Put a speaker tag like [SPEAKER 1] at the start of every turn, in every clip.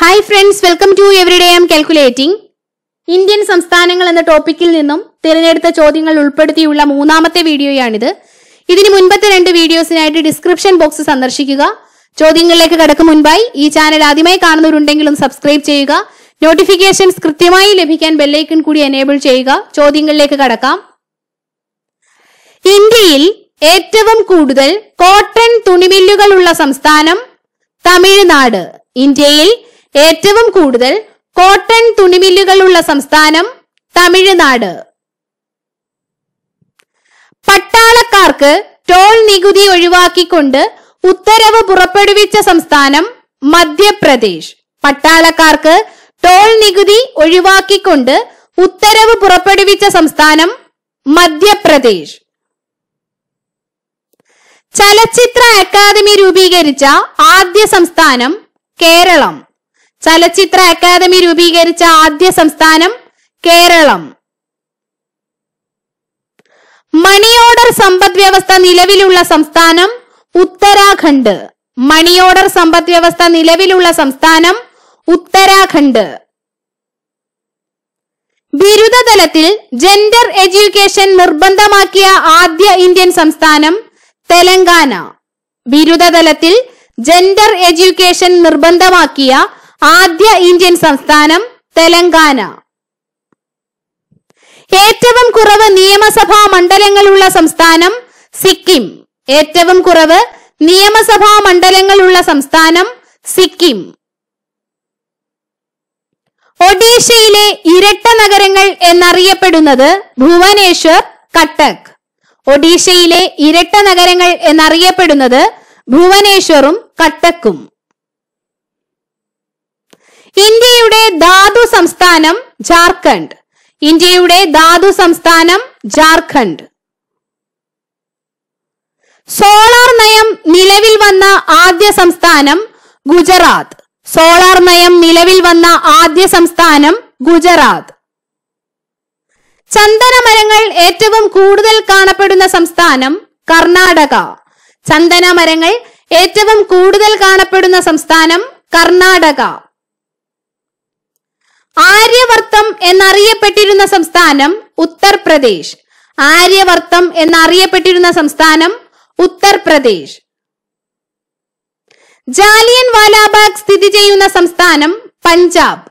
[SPEAKER 1] hi friends welcome to everyday M calculating Indian സംസ്ഥാനങ്ങൾ എന്ന ടോപ്പിക്കിൽ നിന്നും തിരഞ്ഞെടുത്ത ചോദ്യങ്ങൾ ഉൾപ്പെടുത്തിയുള്ള മൂന്നാമത്തെ വീഡിയോയാണിത് ഇതിന് മുൻപത്തെ രണ്ട് വീഡിയോസിനായിട്ട് ഡിസ്ക്രിപ്ഷൻ ബോക്സ് സന്ദർശിക്കുക ചോദ്യങ്ങളിലേക്ക് കടക്കും മുൻപായി ഈ ചാനൽ ആദ്യമായി കാണുന്നവരുണ്ടെങ്കിലും സബ്സ്ക്രൈബ് ചെയ്യുക നോട്ടിഫിക്കേഷൻസ് കൃത്യമായി ലഭിക്കാൻ ബെല്ലൈക്കൺ കൂടി എനേബിൾ ചെയ്യുക ചോദ്യങ്ങളിലേക്ക് കടക്കാം ഇന്ത്യയിൽ ഏറ്റവും കൂടുതൽ കോട്ടൺ തുണിമില്ലുകളുള്ള സംസ്ഥാനം തമിഴ്നാട് ഇന്ത്യയിൽ ഏറ്റവും കൂടുതൽ കോട്ടൺ തുണിമില്ലുകളുള്ള സംസ്ഥാനം തമിഴ്നാട് പട്ടാളക്കാർക്ക് ടോൾ നികുതി ഒഴിവാക്കിക്കൊണ്ട് ഉത്തരവ് പുറപ്പെടുവിച്ച സംസ്ഥാനം മധ്യപ്രദേശ് പട്ടാളക്കാർക്ക് ടോൾ നികുതി ഒഴിവാക്കിക്കൊണ്ട് ഉത്തരവ് പുറപ്പെടുവിച്ച സംസ്ഥാനം മധ്യപ്രദേശ് ചലച്ചിത്ര അക്കാദമി രൂപീകരിച്ച ആദ്യ സംസ്ഥാനം കേരളം ചലച്ചിത്ര അക്കാദമി രൂപീകരിച്ച ആദ്യ സംസ്ഥാനം കേരളം മണി ഓർഡർ സമ്പദ് വ്യവസ്ഥ നിലവിലുള്ള സംസ്ഥാനം ഉത്തരാഖണ്ഡ് മണി ഓർഡർ സമ്പദ് വ്യവസ്ഥ നിലവിലുള്ള സംസ്ഥാനം ഉത്തരാഖണ്ഡ് ബിരുദതലത്തിൽ ജെൻഡർ എഡ്യൂക്കേഷൻ നിർബന്ധമാക്കിയ ആദ്യ ഇന്ത്യൻ സംസ്ഥാനം തെലങ്കാന ബിരുദതലത്തിൽ ജെൻഡർ എഡ്യൂക്കേഷൻ നിർബന്ധമാക്കിയ ആദ്യ ഇന്ത്യൻ സംസ്ഥാനം തെലങ്കാന ഏറ്റവും കുറവ് നിയമസഭാ മണ്ഡലങ്ങളുള്ള സംസ്ഥാനം സിക്കിം ഏറ്റവും കുറവ് നിയമസഭാ മണ്ഡലങ്ങളുള്ള സംസ്ഥാനം സിക്കിം ഒഡീഷയിലെ ഇരട്ട നഗരങ്ങൾ എന്നറിയപ്പെടുന്നത് ഭുവനേശ്വർ കട്ടക് ഒഡീഷയിലെ ഇരട്ട നഗരങ്ങൾ എന്നറിയപ്പെടുന്നത് ഭുവനേശ്വറും കട്ടക്കും ഇന്ത്യയുടെ ധാതു സംസ്ഥാനം ജാർഖണ്ഡ് ഇന്ത്യയുടെ ധാതു സംസ്ഥാനം ജാർഖണ്ഡ് സോളാർ നയം നിലവിൽ വന്ന ആദ്യ സംസ്ഥാനം ഗുജറാത്ത് സോളാർ നയം നിലവിൽ വന്ന ആദ്യ സംസ്ഥാനം ഗുജറാത്ത് ചന്ദനമരങ്ങൾ ഏറ്റവും കൂടുതൽ കാണപ്പെടുന്ന സംസ്ഥാനം കർണാടക ചന്ദനമരങ്ങൾ ഏറ്റവും കൂടുതൽ കാണപ്പെടുന്ന സംസ്ഥാനം കർണാടക ആര്യവർത്തം എന്നറിയപ്പെട്ടിരുന്ന സംസ്ഥാനം ഉത്തർപ്രദേശ് ആര്യവർത്തം എന്നറിയപ്പെട്ടിരുന്ന സംസ്ഥാനം ഉത്തർപ്രദേശ് ജാലിയൻ വാലാബാഗ് സ്ഥിതി ചെയ്യുന്ന സംസ്ഥാനം പഞ്ചാബ്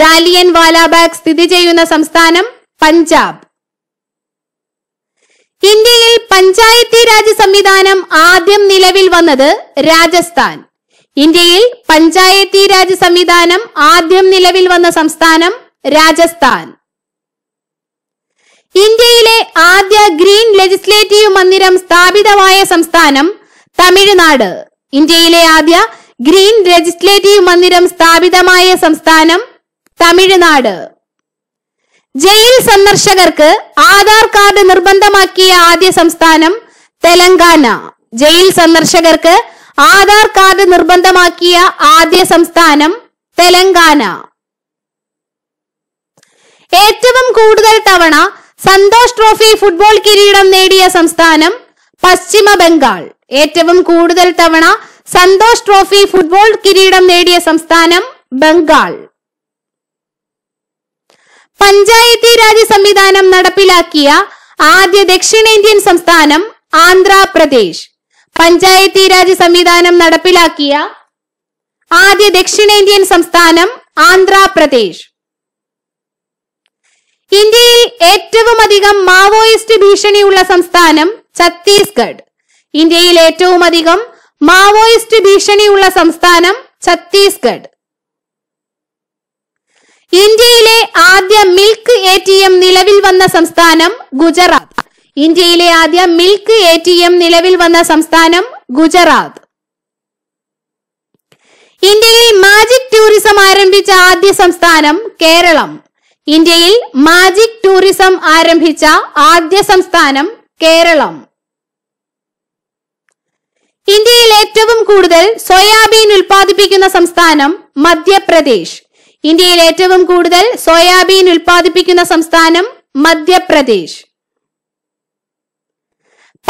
[SPEAKER 1] ജാലിയൻ വാലാബാഗ് സ്ഥിതി ചെയ്യുന്ന സംസ്ഥാനം പഞ്ചാബ് ഇന്ത്യയിൽ പഞ്ചായത്തി രാജ് സംവിധാനം ആദ്യം നിലവിൽ വന്നത് രാജസ്ഥാൻ ഇന്ത്യയിൽ പഞ്ചായത്തി രാജ് സംവിധാനം ആദ്യം നിലവിൽ വന്ന സംസ്ഥാനം രാജസ്ഥാൻ ഇന്ത്യയിലെ ആദ്യ ഗ്രീൻ ലെജിസ്ലേറ്റീവ് മന്ദിരം സ്ഥാപിതമായ സംസ്ഥാനം തമിഴ്നാട് ഇന്ത്യയിലെ ആദ്യ ഗ്രീൻ ലെജിസ്ലേറ്റീവ് മന്ദിരം സ്ഥാപിതമായ സംസ്ഥാനം തമിഴ്നാട് ജയിൽ സന്ദർശകർക്ക് ആധാർ കാർഡ് നിർബന്ധമാക്കിയ ആദ്യ സംസ്ഥാനം തെലങ്കാന ജയിൽ സന്ദർശകർക്ക് ആധാർ കാർഡ് നിർബന്ധമാക്കിയ ആദ്യ സംസ്ഥാനം തെലങ്കാന ഏറ്റവും കൂടുതൽ തവണ സന്തോഷ് ട്രോഫി ഫുട്ബോൾ കിരീടം നേടിയ സംസ്ഥാനം പശ്ചിമ ബംഗാൾ ഏറ്റവും കൂടുതൽ തവണ സന്തോഷ് ട്രോഫി ഫുട്ബോൾ കിരീടം നേടിയ സംസ്ഥാനം ബംഗാൾ പഞ്ചായത്തി രാജ് സംവിധാനം നടപ്പിലാക്കിയ ആദ്യ ദക്ഷിണേന്ത്യൻ സംസ്ഥാനം ആന്ധ്രാപ്രദേശ് പഞ്ചായത്തി രാജ് സംവിധാനം നടപ്പിലാക്കിയ ആദ്യ ദക്ഷിണേന്ത്യൻ സംസ്ഥാനം ആന്ധ്രാപ്രദേശ് ഇന്ത്യയിൽ ഏറ്റവും അധികം മാവോയിസ്റ്റ് ഭീഷണിയുള്ള സംസ്ഥാനം ഛത്തീസ്ഗഡ് ഇന്ത്യയിൽ ഏറ്റവും അധികം മാവോയിസ്റ്റ് ഭീഷണിയുള്ള സംസ്ഥാനം ഛത്തീസ്ഗഡ് ഇന്ത്യയിലെ ആദ്യ മിൽക്ക് എ ടി എം നിലവിൽ വന്ന സംസ്ഥാനം ഗുജറാത്ത് ഇന്ത്യയിലെ ആദ്യ മിൽക്ക് എ ടി എം നിലവിൽ വന്ന സംസ്ഥാനം ഗുജറാത്ത് ഇന്ത്യയിൽ മാജിക് ടൂറിസം ആരംഭിച്ച ആദ്യ സംസ്ഥാനം കേരളം ഇന്ത്യയിൽ മാജിക് ടൂറിസം ആരംഭിച്ച ആദ്യ സംസ്ഥാനം കേരളം ഇന്ത്യയിൽ ഏറ്റവും കൂടുതൽ സോയാബീൻ ഉൽപ്പാദിപ്പിക്കുന്ന സംസ്ഥാനം മധ്യപ്രദേശ് ഇന്ത്യയിൽ ഏറ്റവും കൂടുതൽ സോയാബീൻ ഉൽപ്പാദിപ്പിക്കുന്ന സംസ്ഥാനം മധ്യപ്രദേശ്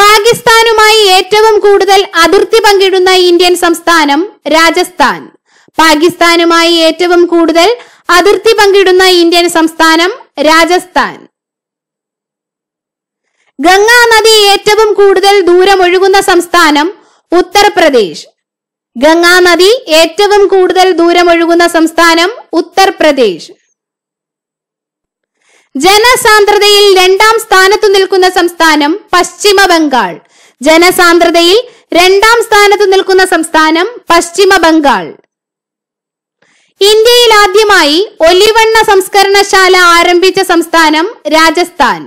[SPEAKER 1] പാകിസ്ഥാനുമായി ഏറ്റവും കൂടുതൽ അതിർത്തി പങ്കിടുന്ന ഇന്ത്യൻ സംസ്ഥാനം രാജസ്ഥാൻ പാകിസ്ഥാനുമായി ഏറ്റവും കൂടുതൽ അതിർത്തി പങ്കിടുന്ന ഇന്ത്യൻ സംസ്ഥാനം രാജസ്ഥാൻ ഗംഗാ നദി ഏറ്റവും കൂടുതൽ ദൂരം ഒഴുകുന്ന സംസ്ഥാനം ഉത്തർപ്രദേശ് ഗംഗാനദി ഏറ്റവും കൂടുതൽ ദൂരം ഒഴുകുന്ന സംസ്ഥാനം ഉത്തർപ്രദേശ് ജനസാന്ദ്രതയിൽ രണ്ടാം സ്ഥാനത്തു നിൽക്കുന്ന സംസ്ഥാനം പശ്ചിമ ബംഗാൾ ജനസാന്ദ്രതയിൽ രണ്ടാം സ്ഥാനത്തു നിൽക്കുന്ന സംസ്ഥാനം പശ്ചിമ ബംഗാൾ ഇന്ത്യയിൽ ആദ്യമായി ഒലിവണ്ണ സംസ്കരണശാല ആരംഭിച്ച സംസ്ഥാനം രാജസ്ഥാൻ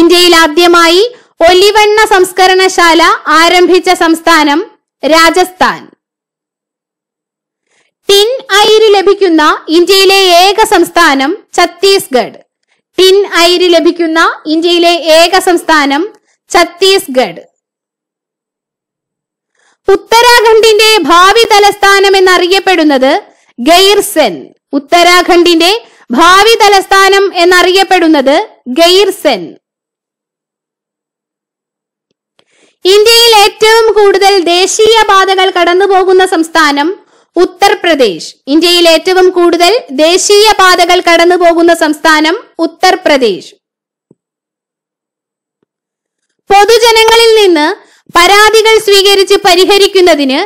[SPEAKER 1] ഇന്ത്യയിൽ ആദ്യമായി ഒലിവണ്ണ സംസ്കരണശാല ആരംഭിച്ച സംസ്ഥാനം രാജസ്ഥാൻ ടിൻ അയിര് ലഭിക്കുന്ന ഇന്ത്യയിലെ ഏക സംസ്ഥാനം ഛത്തീസ്ഗഡ് ടിൻ അയിര് ലഭിക്കുന്ന ഇന്ത്യയിലെ ഏക സംസ്ഥാനം ഛത്തീസ്ഗഡ് ഉത്തരാഖണ്ഡിന്റെ ഭാവി തലസ്ഥാനം എന്നറിയപ്പെടുന്നത് ഗൈർസെൻ ഉത്തരാഖണ്ഡിന്റെ ഭാവി തലസ്ഥാനം എന്നറിയപ്പെടുന്നത് ഗൈർസെൻ ഇന്ത്യയിൽ ഏറ്റവും കൂടുതൽ ദേശീയ പാതകൾ കടന്നുപോകുന്ന സംസ്ഥാനം ഉത്തർപ്രദേശ് ഇന്ത്യയിൽ ഏറ്റവും കൂടുതൽ ദേശീയ പാതകൾ കടന്നുപോകുന്ന സംസ്ഥാനം ഉത്തർപ്രദേശ് പൊതുജനങ്ങളിൽ നിന്ന് പരാതികൾ സ്വീകരിച്ച് പരിഹരിക്കുന്നതിന്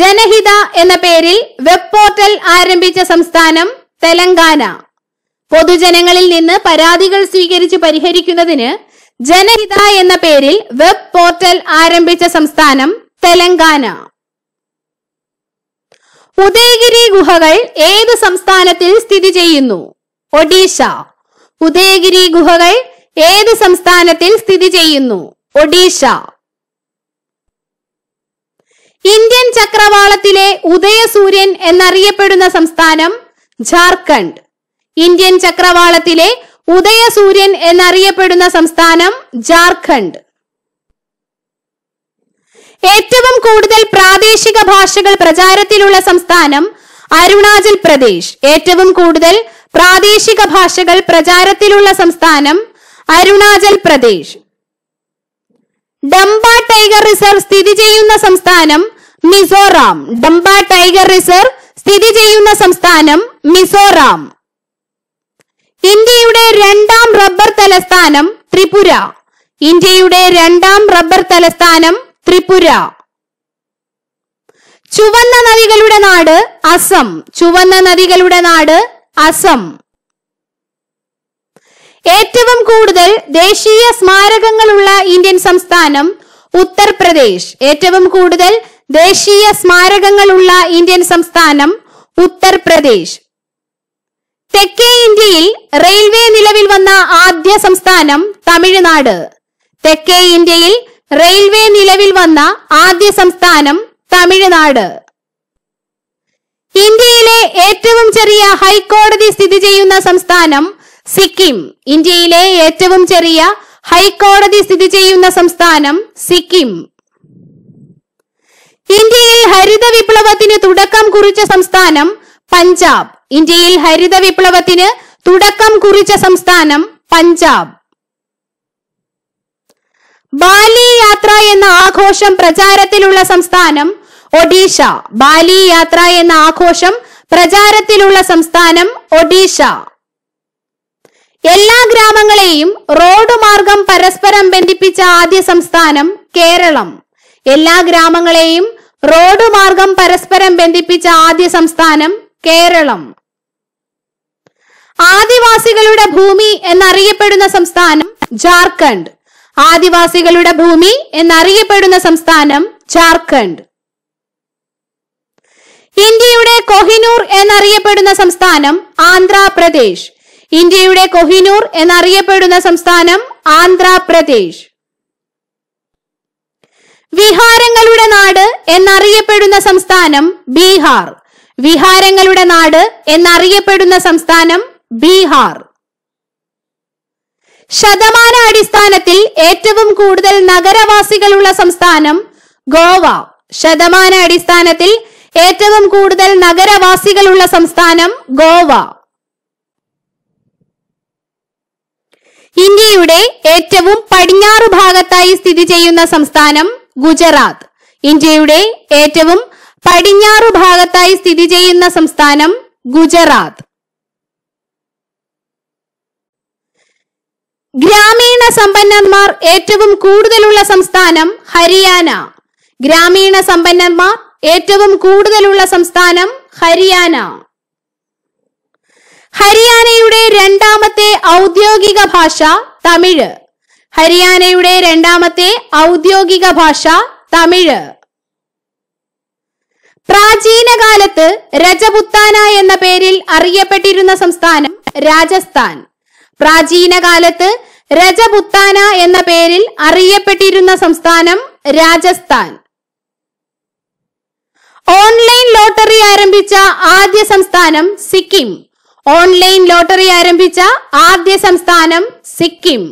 [SPEAKER 1] ജനഹിത എന്ന പേരിൽ വെബ് പോർട്ടൽ ആരംഭിച്ച സംസ്ഥാനം തെലങ്കാന പൊതുജനങ്ങളിൽ നിന്ന് പരാതികൾ സ്വീകരിച്ച് പരിഹരിക്കുന്നതിന് ജനഹിത എന്ന പേരിൽ വെബ് പോർട്ടൽ ആരംഭിച്ച സംസ്ഥാനം തെലങ്കാന ഉദയഗിരി ഗുഹകൾ ഏത് സംസ്ഥാനത്തിൽ സ്ഥിതി ചെയ്യുന്നു ഒഡീഷ ഉദയഗിരി ഗുഹകൾ ഏത് സംസ്ഥാനത്തിൽ സ്ഥിതി ചെയ്യുന്നു ഒഡീഷ ഇന്ത്യൻ ചക്രവാളത്തിലെ ഉദയസൂര്യൻ എന്നറിയപ്പെടുന്ന സംസ്ഥാനം ജാർഖണ്ഡ് ഇന്ത്യൻ ചക്രവാളത്തിലെ ഉദയസൂര്യൻ എന്നറിയപ്പെടുന്ന സംസ്ഥാനം ജാർഖണ്ഡ് ഏറ്റവും കൂടുതൽ പ്രാദേശിക ഭാഷകൾ പ്രചാരത്തിലുള്ള സംസ്ഥാനം അരുണാചൽ പ്രദേശ് ഏറ്റവും കൂടുതൽ പ്രാദേശിക ഭാഷകൾ പ്രചാരത്തിലുള്ള സംസ്ഥാനം അരുണാചൽ പ്രദേശ് ഡംബ ടൈഗർ റിസർവ് സ്ഥിതി ചെയ്യുന്ന സംസ്ഥാനം മിസോറാം ഡംബ ടൈഗർ റിസർവ് സ്ഥിതി ചെയ്യുന്ന സംസ്ഥാനം മിസോറാം ഇന്ത്യയുടെ രണ്ടാം റബ്ബർ തലസ്ഥാനം ത്രിപുര ഇന്ത്യയുടെ രണ്ടാം റബ്ബർ തലസ്ഥാനം ത്രിപുര ചുവന്ന നദികളുടെ നാട് അസം ചുവന്ന നദികളുടെ നാട് അസം ഏറ്റവും കൂടുതൽ ദേശീയ സ്മാരകങ്ങളുള്ള ഇന്ത്യൻ സംസ്ഥാനം ഉത്തർപ്രദേശ് ഏറ്റവും കൂടുതൽ ദേശീയ സ്മാരകങ്ങളുള്ള ഇന്ത്യൻ സംസ്ഥാനം ഉത്തർപ്രദേശ് തെക്കേ ഇന്ത്യയിൽ റെയിൽവേ നിലവിൽ വന്ന ആദ്യ സംസ്ഥാനം തമിഴ്നാട് തെക്കേ ഇന്ത്യയിൽ റെയിൽവേ നിലവിൽ വന്ന ആദ്യ സംസ്ഥാനം തമിഴ്നാട് ഇന്ത്യയിലെ ഏറ്റവും ചെറിയ ഹൈക്കോടതി സ്ഥിതി ചെയ്യുന്ന സംസ്ഥാനം സിക്കിം ഇന്ത്യയിലെ ഏറ്റവും ചെറിയ ഹൈക്കോടതി സ്ഥിതി ചെയ്യുന്ന സംസ്ഥാനം സിക്കിം ഇന്ത്യയിൽ ഹരിത വിപ്ലവത്തിന് തുടക്കം കുറിച്ച സംസ്ഥാനം പഞ്ചാബ് ഇന്ത്യയിൽ ഹരിത വിപ്ലവത്തിന് തുടക്കം കുറിച്ച സംസ്ഥാനം പഞ്ചാബ് ബാലി യാത്ര എന്ന ആഘോഷം പ്രചാരത്തിലുള്ള സംസ്ഥാനം ഒഡീഷ ബാലി യാത്ര എന്ന ആഘോഷം പ്രചാരത്തിലുള്ള സംസ്ഥാനം ഒഡീഷ എല്ലാ ഗ്രാമങ്ങളെയും റോഡ് മാർഗം പരസ്പരം ബന്ധിപ്പിച്ച ആദ്യ സംസ്ഥാനം കേരളം എല്ലാ ഗ്രാമങ്ങളെയും റോഡ് മാർഗം പരസ്പരം ബന്ധിപ്പിച്ച ആദ്യ സംസ്ഥാനം കേരളം ആദിവാസികളുടെ ഭൂമി എന്നറിയപ്പെടുന്ന സംസ്ഥാനം ജാർഖണ്ഡ് ആദിവാസികളുടെ ഭൂമി എന്നറിയപ്പെടുന്ന സംസ്ഥാനം ജാർഖണ്ഡ് ഇന്ത്യയുടെ കൊഹിനൂർ എന്നറിയപ്പെടുന്ന സംസ്ഥാനം ആന്ധ്രാപ്രദേശ് ഇന്ത്യയുടെ കൊഹിനൂർ എന്നറിയപ്പെടുന്ന സംസ്ഥാനം ആന്ധ്രാപ്രദേശ് വിഹാരങ്ങളുടെ നാട് എന്നറിയപ്പെടുന്ന സംസ്ഥാനം ബീഹാർ വിഹാരങ്ങളുടെ നാട് എന്നറിയപ്പെടുന്ന സംസ്ഥാനം ബീഹാർ ശതമാന അടിസ്ഥാനത്തിൽ ഏറ്റവും കൂടുതൽ നഗരവാസികളുള്ള സംസ്ഥാനം ഗോവ ശതമാന അടിസ്ഥാനത്തിൽ ഏറ്റവും കൂടുതൽ നഗരവാസികളുള്ള സംസ്ഥാനം ഗോവ ഇന്ത്യയുടെ ഏറ്റവും പടിഞ്ഞാറ് ഭാഗത്തായി സ്ഥിതി ചെയ്യുന്ന സംസ്ഥാനം ഗുജറാത്ത് ഇന്ത്യയുടെ ഏറ്റവും പടിഞ്ഞാറ് ഭാഗത്തായി സ്ഥിതി ചെയ്യുന്ന സംസ്ഥാനം ഗുജറാത്ത് ഗ്രാമീണ സമ്പന്നന്മാർ ഏറ്റവും കൂടുതലുള്ള സംസ്ഥാനം ഹരിയാന ഗ്രാമീണ സമ്പന്നന്മാർ ഏറ്റവും കൂടുതലുള്ള സംസ്ഥാനം ഹരിയാന ഹരിയാനയുടെ രണ്ടാമത്തെ ഔദ്യോഗിക ഭാഷ തമിഴ് ഹരിയാനയുടെ രണ്ടാമത്തെ ഔദ്യോഗിക ഭാഷ തമിഴ് പ്രാചീന കാലത്ത് രജപുത്താന എന്ന പേരിൽ അറിയപ്പെട്ടിരുന്ന സംസ്ഥാനം രാജസ്ഥാൻ പ്രാചീന കാലത്ത് രജപുത്താന എന്ന പേരിൽ അറിയപ്പെട്ടിരുന്ന സംസ്ഥാനം രാജസ്ഥാൻ ഓൺലൈൻ ലോട്ടറി ആരംഭിച്ച ആദ്യ സംസ്ഥാനം സിക്കിം ഓൺലൈൻ ലോട്ടറി ആരംഭിച്ച ആദ്യ സംസ്ഥാനം സിക്കിം